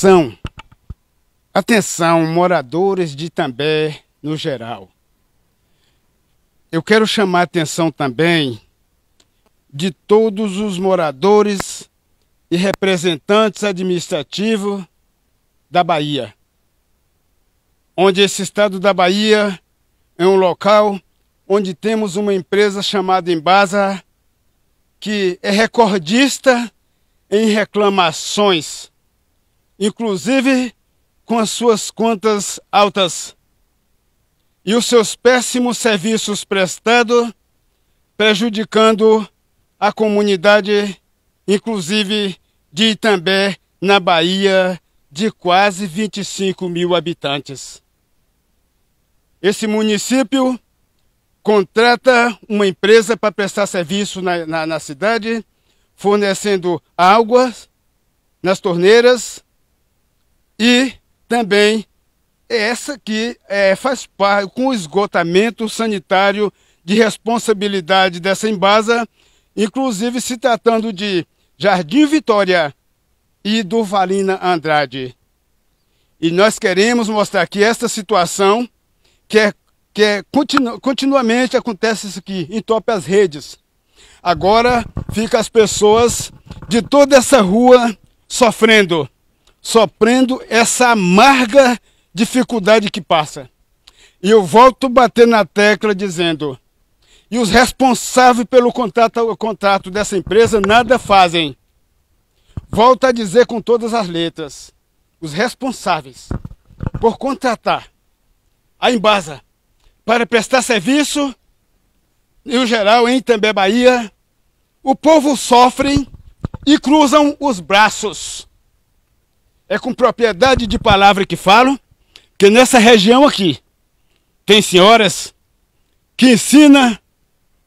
Atenção, atenção, moradores de També no geral. Eu quero chamar a atenção também de todos os moradores e representantes administrativos da Bahia, onde esse estado da Bahia é um local onde temos uma empresa chamada Embasa que é recordista em reclamações inclusive com as suas contas altas e os seus péssimos serviços prestados, prejudicando a comunidade, inclusive de Itambé, na Bahia, de quase 25 mil habitantes. Esse município contrata uma empresa para prestar serviço na, na, na cidade, fornecendo água nas torneiras, e também essa que é, faz parte com o esgotamento sanitário de responsabilidade dessa Embasa, inclusive se tratando de Jardim Vitória e do Valina Andrade. E nós queremos mostrar que esta situação, que, é, que é, continu, continuamente acontece isso aqui, entope as redes. Agora fica as pessoas de toda essa rua sofrendo soprendo essa amarga dificuldade que passa. E eu volto a bater na tecla dizendo: e os responsáveis pelo contrato, contrato dessa empresa nada fazem. Volto a dizer com todas as letras: os responsáveis por contratar a Embasa para prestar serviço, no geral em também Bahia, o povo sofre e cruzam os braços. É com propriedade de palavra que falo que nessa região aqui tem senhoras que ensina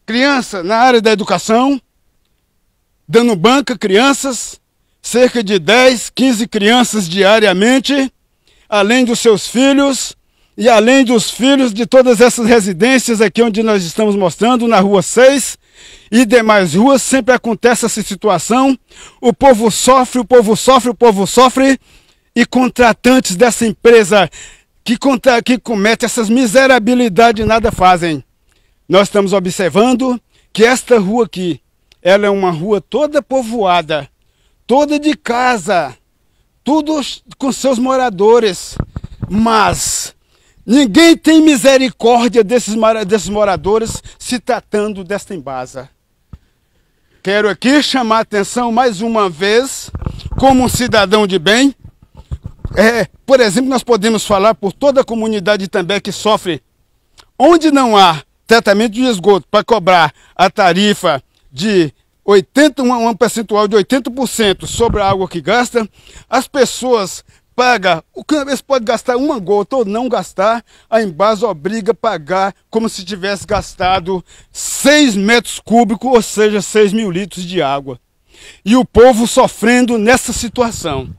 criança na área da educação, dando banca crianças, cerca de 10, 15 crianças diariamente, além dos seus filhos e além dos filhos de todas essas residências aqui onde nós estamos mostrando, na rua 6, e demais ruas sempre acontece essa situação. O povo sofre, o povo sofre, o povo sofre. E contratantes dessa empresa que, contra, que comete essas miserabilidades nada fazem. Nós estamos observando que esta rua aqui, ela é uma rua toda povoada, toda de casa, tudo com seus moradores. Mas Ninguém tem misericórdia desses, desses moradores se tratando desta embasa. Quero aqui chamar a atenção mais uma vez, como um cidadão de bem. É, por exemplo, nós podemos falar por toda a comunidade também que sofre. Onde não há tratamento de esgoto para cobrar a tarifa de 80, um percentual de 80% sobre a água que gasta, as pessoas paga. O câmera pode gastar uma gota ou não gastar, a Embasa obriga a pagar como se tivesse gastado 6 metros cúbicos, ou seja, 6 mil litros de água. E o povo sofrendo nessa situação,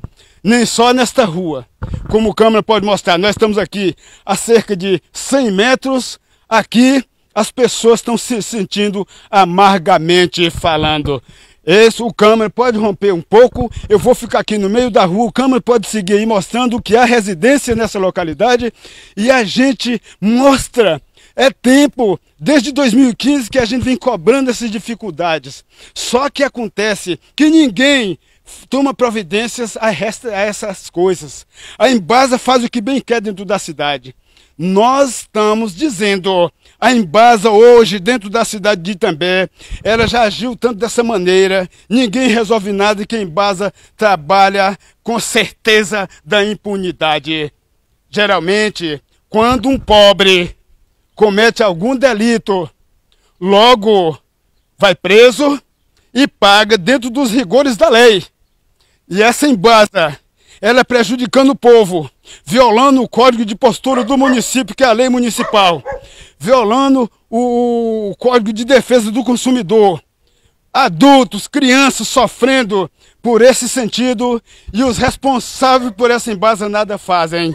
nem só nesta rua. Como o câmera pode mostrar, nós estamos aqui a cerca de 100 metros, aqui as pessoas estão se sentindo amargamente falando. Esse, o câmera pode romper um pouco, eu vou ficar aqui no meio da rua, o câmera pode seguir aí mostrando que há é residência nessa localidade e a gente mostra. É tempo, desde 2015 que a gente vem cobrando essas dificuldades. Só que acontece que ninguém toma providências a, resta, a essas coisas. A Embasa faz o que bem quer dentro da cidade. Nós estamos dizendo a Embasa hoje, dentro da cidade de Itambé, ela já agiu tanto dessa maneira, ninguém resolve nada e que a Embasa trabalha com certeza da impunidade. Geralmente, quando um pobre comete algum delito, logo vai preso e paga dentro dos rigores da lei. E essa Embasa ela é prejudicando o povo, violando o código de postura do município, que é a lei municipal, violando o código de defesa do consumidor. Adultos, crianças sofrendo por esse sentido e os responsáveis por essa embasa nada fazem.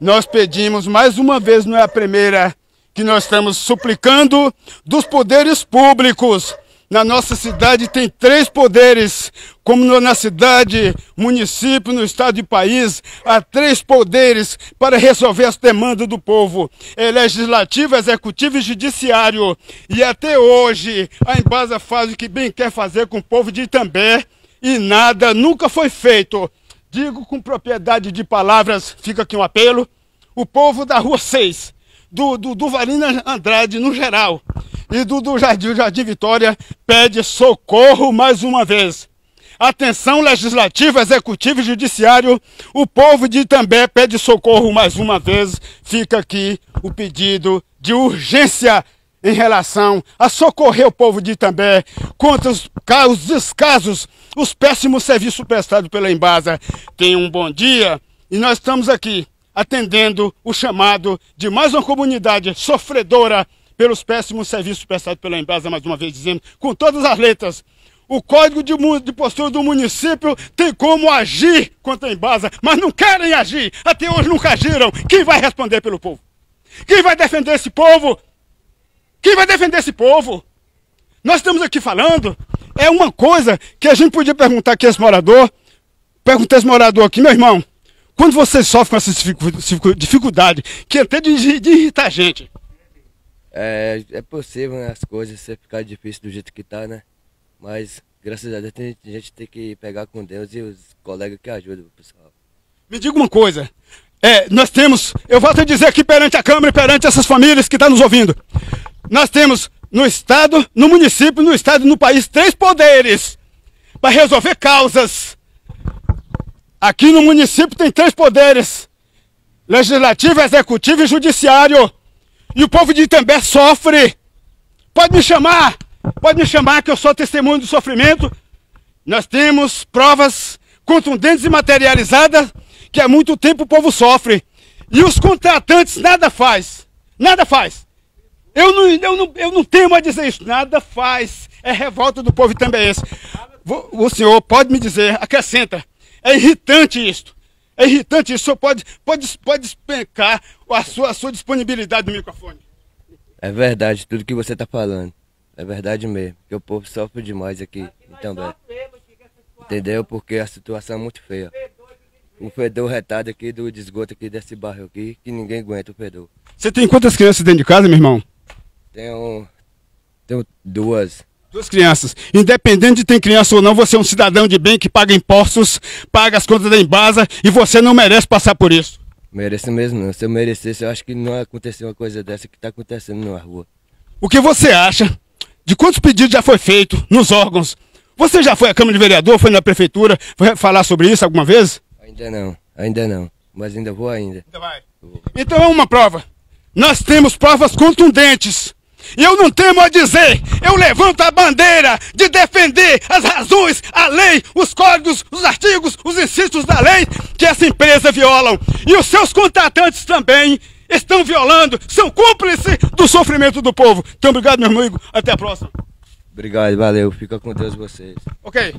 Nós pedimos mais uma vez, não é a primeira, que nós estamos suplicando dos poderes públicos na nossa cidade tem três poderes, como na cidade, município, no estado e país, há três poderes para resolver as demandas do povo: é legislativo, executivo e judiciário. E até hoje, a Embasa faz o que bem quer fazer com o povo de Itambé e nada nunca foi feito. Digo com propriedade de palavras, fica aqui um apelo: o povo da Rua 6, do, do, do Varina Andrade no geral, e do, do Jardim, Jardim Vitória pede socorro mais uma vez. Atenção, legislativa, Executivo e Judiciário, o povo de Itambé pede socorro mais uma vez. Fica aqui o pedido de urgência em relação a socorrer o povo de Itambé contra os, os descasos, os péssimos serviços prestados pela Embasa. Tenha um bom dia e nós estamos aqui atendendo o chamado de mais uma comunidade sofredora pelos péssimos serviços prestados pela Embasa, mais uma vez dizendo com todas as letras. O Código de, de, Postura do município tem como agir contra a Embasa, mas não querem agir. Até hoje nunca agiram. Quem vai responder pelo povo? Quem vai defender esse povo? Quem vai defender esse povo? Nós estamos aqui falando. É uma coisa que a gente podia perguntar aqui a esse morador. Perguntar a esse morador aqui, meu irmão. Quando você sofre com essa dificuldade, que até de, de irritar a gente, é, é possível né, as coisas você ficar difícil do jeito que tá, né? Mas graças a Deus tem, a gente tem que pegar com Deus e os colegas que ajudam o pessoal. Me diga uma coisa. É, nós temos, eu volto a dizer aqui perante a Câmara e perante essas famílias que estão tá nos ouvindo. Nós temos no Estado, no município, no Estado e no país três poderes para resolver causas. Aqui no município tem três poderes: legislativo, executivo e judiciário. E o povo de Itambé sofre. Pode me chamar, pode me chamar que eu sou testemunho do sofrimento. Nós temos provas contundentes e materializadas que há muito tempo o povo sofre. E os contratantes nada faz. Nada faz. Eu não, eu não, eu não tenho a dizer isso. Nada faz. É revolta do povo de itambeense. O senhor pode me dizer, acrescenta. É irritante isto. É irritante isso, só pode, pode, pode despencar a sua, a sua disponibilidade do microfone. É verdade, tudo que você está falando. É verdade mesmo, que o povo sofre demais aqui, aqui também. Entendeu? Porque a situação é muito feia. O fedor retado aqui do desgoto aqui desse bairro aqui, que ninguém aguenta o fedor. Você tem quantas crianças dentro de casa, meu irmão? Tenho, tenho duas. Duas crianças. Independente de ter criança ou não, você é um cidadão de bem que paga impostos, paga as contas da Embasa e você não merece passar por isso. Mereço mesmo não. Se eu merecesse, eu acho que não aconteceu uma coisa dessa que está acontecendo na rua. O que você acha de quantos pedidos já foi feito nos órgãos? Você já foi à Câmara de Vereador, foi na Prefeitura, foi falar sobre isso alguma vez? Ainda não, ainda não. Mas ainda vou ainda. Ainda vai. Então é uma prova. Nós temos provas contundentes e eu não temo a dizer, eu levanto a bandeira de defender as razões, a lei, os códigos, os artigos, os incisos da lei que essa empresa violam. E os seus contratantes também estão violando, são cúmplices do sofrimento do povo. Então, obrigado, meu amigo. Até a próxima. Obrigado, valeu. Fica com Deus vocês. Ok.